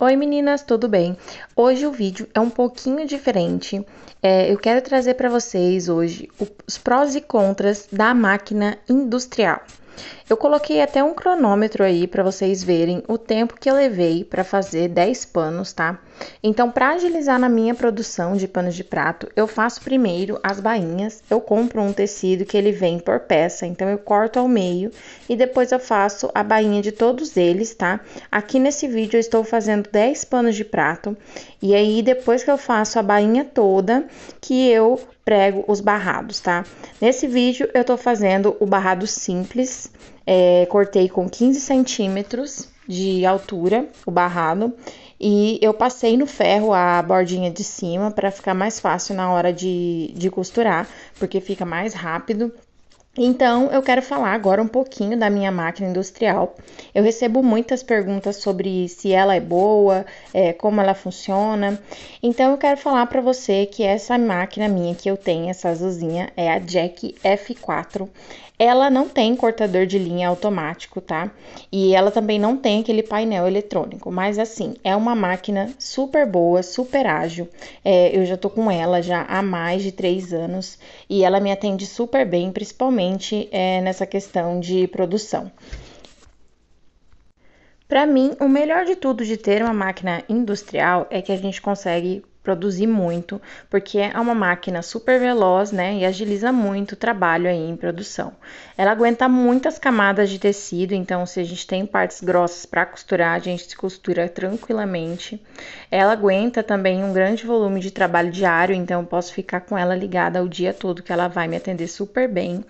Oi meninas, tudo bem? Hoje o vídeo é um pouquinho diferente. É, eu quero trazer para vocês hoje os prós e contras da máquina industrial. Eu coloquei até um cronômetro aí para vocês verem o tempo que eu levei para fazer 10 panos, tá? Então, para agilizar na minha produção de panos de prato, eu faço primeiro as bainhas. Eu compro um tecido que ele vem por peça, então eu corto ao meio e depois eu faço a bainha de todos eles, tá? Aqui nesse vídeo eu estou fazendo 10 panos de prato e aí depois que eu faço a bainha toda, que eu prego os barrados, tá? Nesse vídeo eu tô fazendo o barrado simples, é, cortei com 15 centímetros de altura o barrado e eu passei no ferro a bordinha de cima para ficar mais fácil na hora de, de costurar, porque fica mais rápido então, eu quero falar agora um pouquinho da minha máquina industrial. Eu recebo muitas perguntas sobre se ela é boa, é, como ela funciona. Então, eu quero falar para você que essa máquina minha que eu tenho, essa azulzinha, é a Jack F4. Ela não tem cortador de linha automático, tá? E ela também não tem aquele painel eletrônico. Mas assim, é uma máquina super boa, super ágil. É, eu já tô com ela já há mais de três anos e ela me atende super bem, principalmente principalmente é, nessa questão de produção. Para mim, o melhor de tudo de ter uma máquina industrial é que a gente consegue produzir muito, porque é uma máquina super veloz, né, e agiliza muito o trabalho aí em produção. Ela aguenta muitas camadas de tecido, então se a gente tem partes grossas para costurar, a gente se costura tranquilamente. Ela aguenta também um grande volume de trabalho diário, então eu posso ficar com ela ligada o dia todo que ela vai me atender super bem.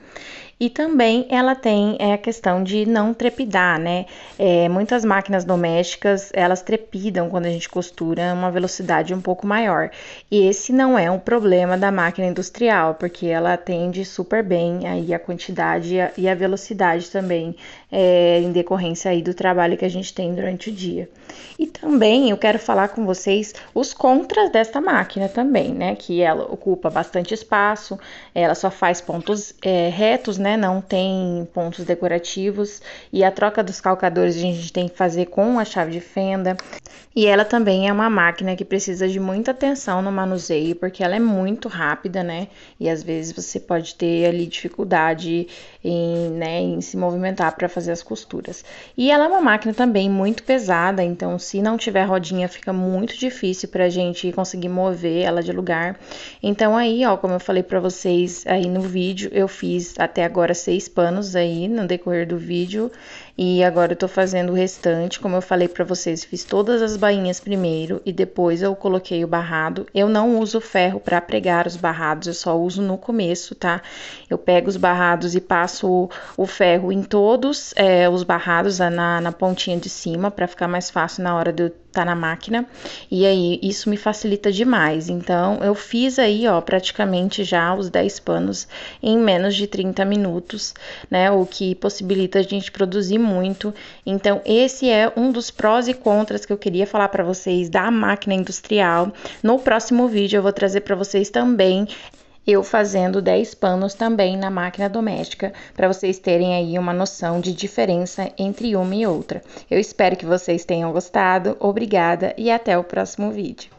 E também ela tem é, a questão de não trepidar, né? É, muitas máquinas domésticas elas trepidam quando a gente costura uma velocidade um pouco maior. E esse não é um problema da máquina industrial, porque ela atende super bem aí a quantidade e a, e a velocidade também é, em decorrência aí do trabalho que a gente tem durante o dia. E também eu quero falar com vocês os contras desta máquina também, né? Que ela ocupa bastante espaço, ela só faz pontos é, retos, né? né? Não tem pontos decorativos e a troca dos calcadores a gente tem que fazer com a chave de fenda. E ela também é uma máquina que precisa de muita atenção no manuseio, porque ela é muito rápida, né? E às vezes você pode ter ali dificuldade em, né, em se movimentar para fazer as costuras. E ela é uma máquina também muito pesada, então se não tiver rodinha fica muito difícil para a gente conseguir mover ela de lugar. Então aí, ó, como eu falei para vocês aí no vídeo, eu fiz até agora agora seis panos aí no decorrer do vídeo e agora eu tô fazendo o restante, como eu falei pra vocês, fiz todas as bainhas primeiro e depois eu coloquei o barrado. Eu não uso ferro pra pregar os barrados, eu só uso no começo, tá? Eu pego os barrados e passo o ferro em todos é, os barrados na, na pontinha de cima pra ficar mais fácil na hora de eu tá na máquina. E aí, isso me facilita demais. Então, eu fiz aí, ó, praticamente já os 10 panos em menos de 30 minutos, né? O que possibilita a gente produzir muito. Então, esse é um dos prós e contras que eu queria falar para vocês da máquina industrial. No próximo vídeo, eu vou trazer para vocês também eu fazendo 10 panos também na máquina doméstica, para vocês terem aí uma noção de diferença entre uma e outra. Eu espero que vocês tenham gostado, obrigada e até o próximo vídeo.